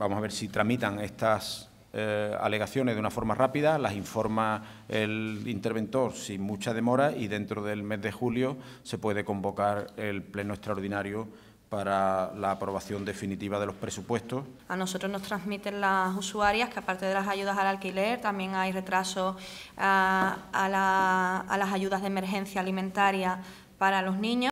vamos a ver si tramitan estas eh, alegaciones de una forma rápida, las informa el interventor sin mucha demora y dentro del mes de julio se puede convocar el pleno extraordinario para la aprobación definitiva de los presupuestos. A nosotros nos transmiten las usuarias que aparte de las ayudas al alquiler también hay retraso ah, a las ayudas de emergencia alimentaria para los niños.